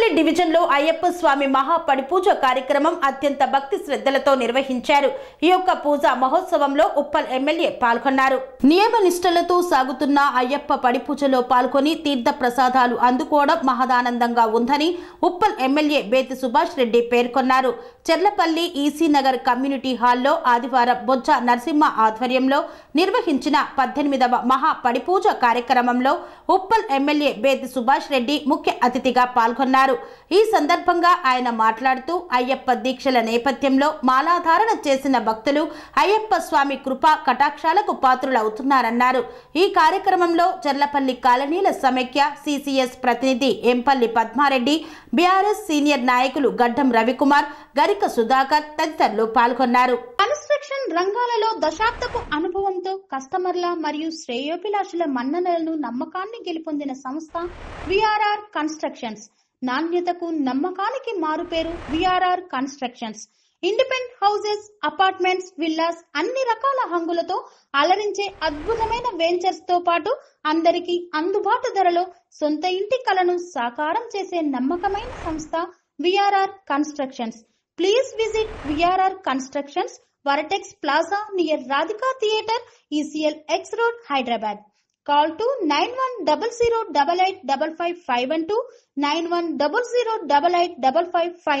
తాడేపల్లి డివిజన్లో అయ్యప్ప స్వామి మహాపడిపూజ కార్యక్రమం అత్యంత భక్తి శ్రద్ధలతో నిర్వహించారు ఈ యొక్క పూజ మహోత్సవంలో ఉప్పల్ ఎమ్మెల్యే పాల్గొన్నారు నియమ నిష్టలతో సాగుతున్న అయ్యప్ప పడిపూజలో పాల్గొని తీర్థ ప్రసాదాలు అందుకోవడం మహదానందంగా ఉందని ఉప్పల్ ఎమ్మెల్యే బేతి సుభాష్ రెడ్డి పేర్కొన్నారు చెర్లపల్లి ఈసీ నగర్ కమ్యూనిటీ హాల్లో ఆదివారం బొజ్జ నరసింహ ఆధ్వర్యంలో నిర్వహించిన పద్దెనిమిదవ మహా పడిపూజ కార్యక్రమంలో ఉప్పల్ ఎమ్మెల్యే బేతి సుభాష్ రెడ్డి ముఖ్య అతిథిగా పాల్గొన్నారు చేశారు ఈ సందర్భంగా ఆయన మాట్లాడుతూ అయ్యప్ప దీక్షల నేపథ్యంలో మాలాధారణ చేసిన భక్తులు అయ్యప్ప స్వామి కృప కటాక్షాలకు పాత్రులవుతున్నారన్నారు ఈ కార్యక్రమంలో చర్లపల్లి కాలనీల సమైక్య సిసిఎస్ ప్రతినిధి ఎంపల్లి పద్మారెడ్డి బీఆర్ఎస్ సీనియర్ నాయకులు గడ్డం రవికుమార్ గరిక సుధాకర్ తదితరులు పాల్గొన్నారు కన్స్ట్రక్షన్ రంగాలలో దశాబ్దపు అనుభవంతో కస్టమర్ల మరియు శ్రేయోభిలాషుల మన్ననలను నమ్మకాన్ని గెలుపొందిన సంస్థ విఆర్ఆర్ కన్స్ట్రక్షన్స్ నాణ్యతకు నమ్మకానికి మారుపేరు VRR constructions independent houses apartments villas అన్ని రకాల హంగులతో అలరించే అద్భుతమైన వెంచర్స్ తో పాటు అందరికీ అందుబాటు ధరలో సొంత ఇంటి కలను సాకారం చేసే నమ్మకమైన సంస్థ VRR constructions please visit VRR constructions Vertex plaza near Radhika theatre ECL X road Hyderabad Call to 91008855 and to double eight double five five.